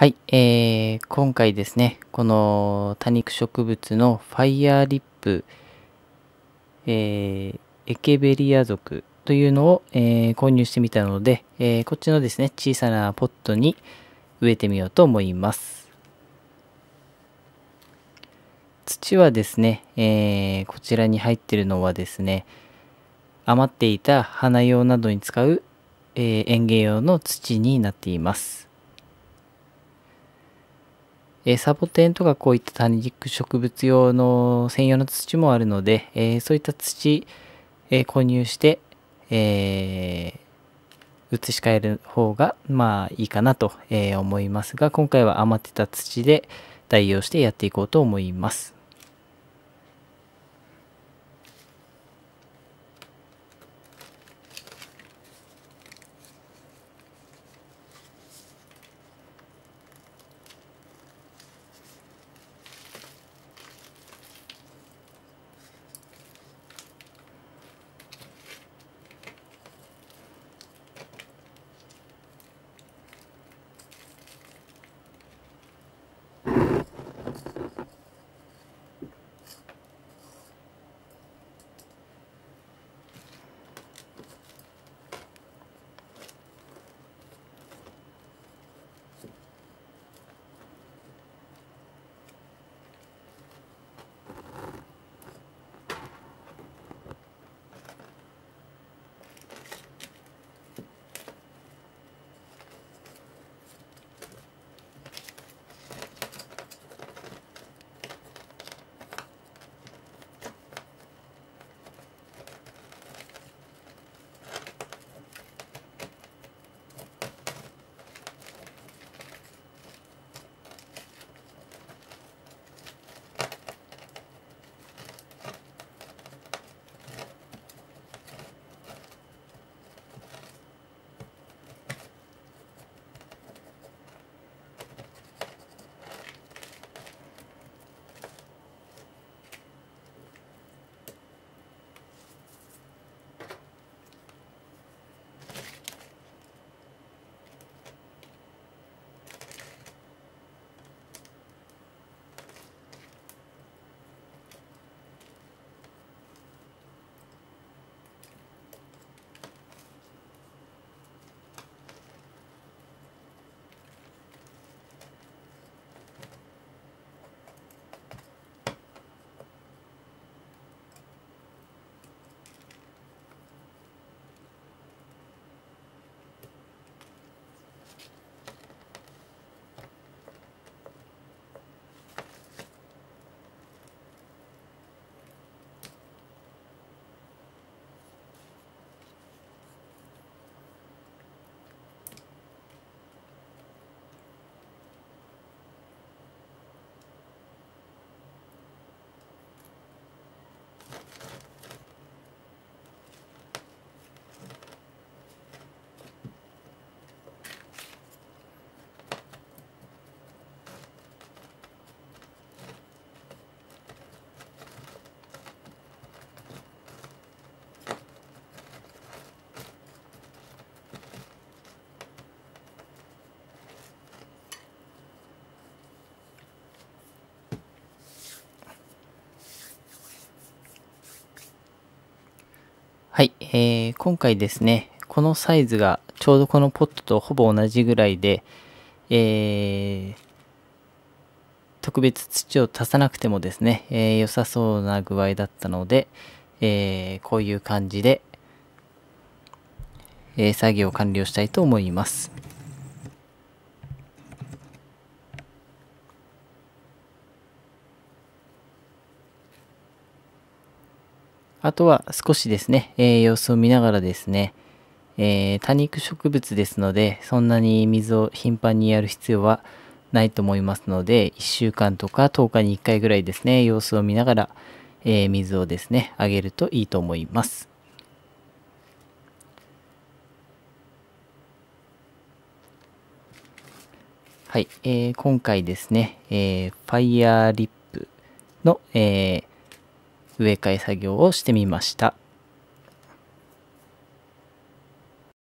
はい、えー、今回ですね、この多肉植物のファイヤーリップ、えー、エケベリア属というのを、えー、購入してみたので、えー、こっちのですね、小さなポットに植えてみようと思います。土はですね、えー、こちらに入ってるのはですね、余っていた花用などに使う、え園芸用の土になっています。えー、サボテンとかこういった多肉植物用の専用の土もあるので、えー、そういった土、えー、購入して、え移し替える方がまあいいかなと、え思いますが今回は余ってた土で代用してやっていこうと思います。はい、えー、今回ですね、このサイズがちょうどこのポットとほぼ同じぐらいで、えー、特別土を足さなくてもですね、えー、良さそうな具合だったので、えー、こういう感じで、えー、作業を完了したいと思います。あとは少しですね、えー、様子を見ながらですね、えー、多肉植物ですので、そんなに水を頻繁にやる必要はないと思いますので、1週間とか10日に1回ぐらいですね、様子を見ながら、えー、水をですね、あげるといいと思います。はい、えー、今回ですね、えー、ファイヤーリップの、えー、植え替え作業をしてみました。